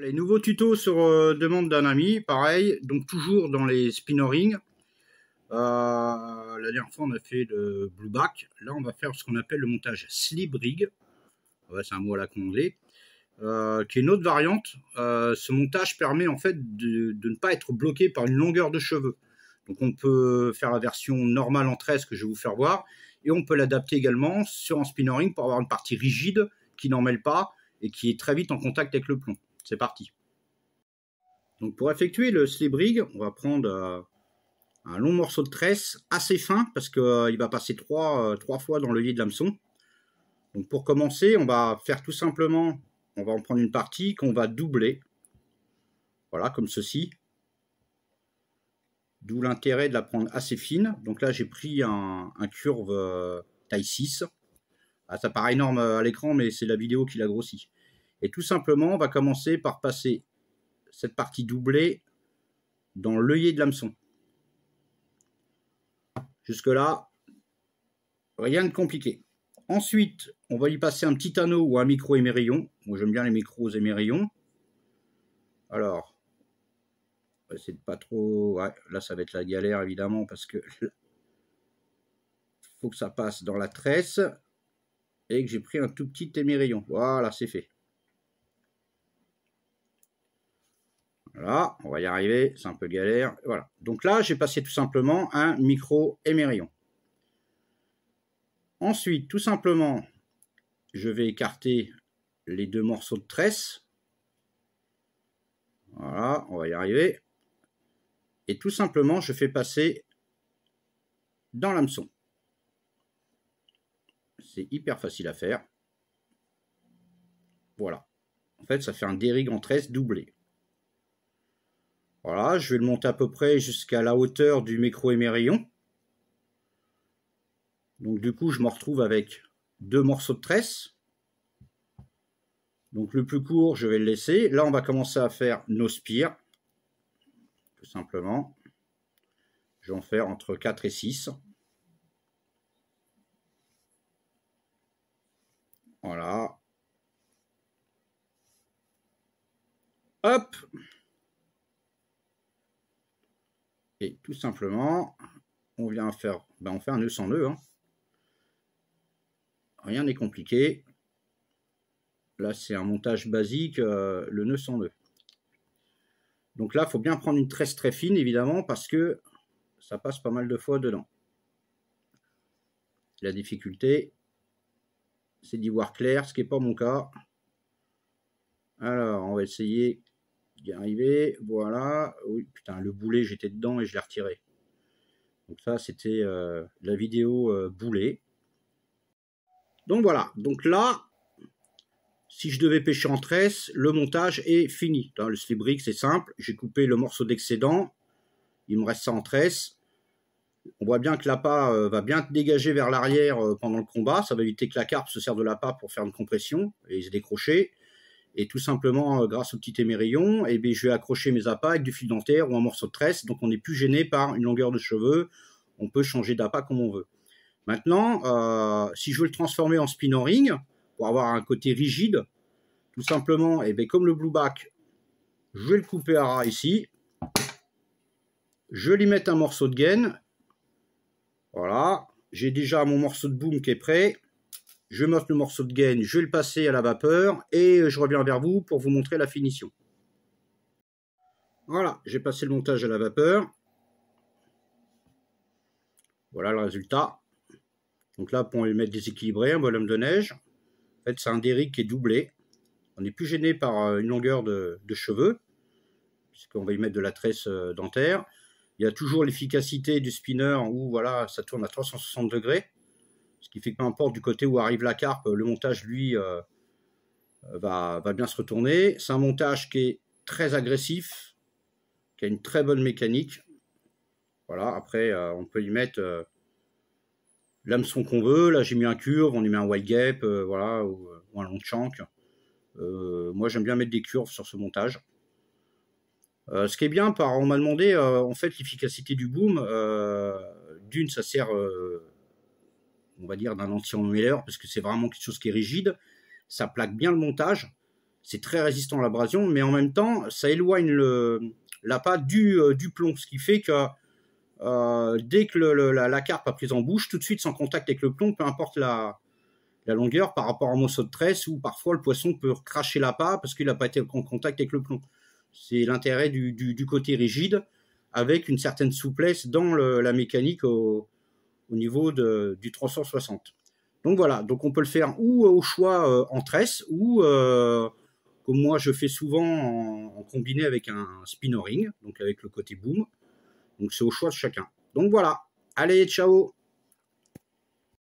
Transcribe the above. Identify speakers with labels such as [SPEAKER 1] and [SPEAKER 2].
[SPEAKER 1] Les nouveaux tutos sur demande d'un ami, pareil, donc toujours dans les spinnerings. Euh, la dernière fois, on a fait le blue back. Là, on va faire ce qu'on appelle le montage slip rig. c'est un mot à la commander, euh, qui est une autre variante. Euh, ce montage permet en fait de, ne pas être bloqué par une longueur de cheveux. Donc on peut faire la version normale en tresse que je vais vous faire voir, et on peut l'adapter également sur un spinnering pour avoir une partie rigide qui n'en mêle pas et qui est très vite en contact avec le plomb. C'est parti. Donc pour effectuer le slip rig, on va prendre euh, un long morceau de tresse assez fin parce qu'il euh, va passer trois, euh, trois, fois dans le lit de l'hameçon. Donc pour commencer, on va faire tout simplement, on va en prendre une partie qu'on va doubler. Voilà, comme ceci. D'où l'intérêt de la prendre assez fine. Donc là, j'ai pris un, curve taille 6. Ah, ça paraît énorme à l'écran, mais c'est la vidéo qui l'a grossi. Et tout simplement, on va commencer par passer cette partie doublée dans l'œillet de l'hameçon. Jusque-là, rien de compliqué. Ensuite, on va y passer un petit anneau ou un micro émerillon. Moi, j'aime bien les micros émerillons. Alors, c'est pas trop... là, ça va être la galère, évidemment, parce que... faut que ça passe dans la tresse et que j'ai pris un tout petit émerillon. Voilà, c'est fait. Voilà, on va y arriver, c'est un peu galère. Voilà. Donc là, j'ai passé tout simplement un micro émerillon. Ensuite, tout simplement, je vais écarter les deux morceaux de tresse. Voilà, on va y arriver. Et tout simplement, je fais passer dans l'hameçon. C'est hyper facile à faire. Voilà. En fait, ça fait un dérigue en tresse doublé. Voilà, je vais le monter à peu près jusqu'à la hauteur du micro-émerillon. Donc du coup, je me retrouve avec deux morceaux de tresse. Donc le plus court, je vais le laisser. Là, on va commencer à faire nos spires. Tout simplement. Je vais en faire entre 4 et 6. Voilà. Hop et tout simplement, on vient faire, ben, on fait un nœud sans nœud. Hein. Rien n'est compliqué. Là, c'est un montage basique, euh, le nœud sans nœud. Donc là, il faut bien prendre une tresse très fine, évidemment, parce que ça passe pas mal de fois dedans. La difficulté, c'est d'y voir clair, ce qui n'est pas mon cas. Alors, on va essayer est arrivé, Voilà. Oui, putain, le boulet, j'étais dedans et je l'ai retiré. Donc ça, c'était euh, la vidéo euh, boulet. Donc voilà. Donc là, si je devais pêcher en tresse, le montage est fini. le slip c'est simple. J'ai coupé le morceau d'excédent. Il me reste ça en tresse. On voit bien que l'appât euh, va bien dégager vers l'arrière pendant le combat. Ça va éviter que la carpe se serve de l'appât pour faire une compression et se décrocher. Et tout simplement, euh, grâce au petit émerillon, et eh bien, je vais accrocher mes appâts avec du fil dentaire ou un morceau de tresse. Donc, on n'est plus gêné par une longueur de cheveux. On peut changer d'appât comme on veut. Maintenant, euh, si je veux le transformer en spin ring pour avoir un côté rigide, tout simplement, et eh bien, comme le blue back, je vais le couper à ras ici. Je vais lui mettre un morceau de gaine. Voilà. J'ai déjà mon morceau de boom qui est prêt je monte le morceau de gaine, je vais le passer à la vapeur et euh, je reviens vers vous pour vous montrer la finition. Voilà, j'ai passé le montage à la vapeur. Voilà le résultat. Donc là, pour y mettre déséquilibré, un volume de neige. En fait, c'est un déri qui est doublé. On n'est plus gêné par euh, une longueur de, de cheveux, puisqu'on va y mettre de la tresse euh, dentaire. Il y a toujours l'efficacité du spinner où voilà, ça tourne à 360 degrés. Ce qui fait que peu importe du côté où arrive la carpe, le montage, lui, euh, va, bien se retourner. C'est un montage qui est très agressif, qui a une très bonne mécanique. Voilà, après, euh, on peut y mettre euh, l'hameçon qu'on veut. Là, j'ai mis un curve, on y met un wide gap, voilà, ou, un long shank. moi, j'aime bien mettre des curves sur ce montage. ce qui est bien, par, on m'a demandé en fait l'efficacité du boom. D'une, ça sert on va dire, d'un anti-emmêleur, parce que c'est vraiment quelque chose qui est rigide. Ça plaque bien le montage. C'est très résistant à l'abrasion, mais en même temps, ça éloigne l'appât du, euh, du plomb, ce qui fait que euh, dès que la, carpe a prise en bouche, tout de suite sans contact avec le plomb, peu importe la, longueur, par rapport au un morceau de tresse, ou parfois le poisson peut cracher l'appât parce qu'il n'a pas été en contact avec le plomb. C'est l'intérêt du, côté rigide, avec une certaine souplesse dans la mécanique au, au niveau de, du 360. Donc voilà, donc on peut le faire ou euh, au choix euh, en tresse ou euh, comme moi je fais souvent en, combiné avec un spinner ring, donc avec le côté boom. Donc c'est au choix de chacun. Donc voilà, allez, ciao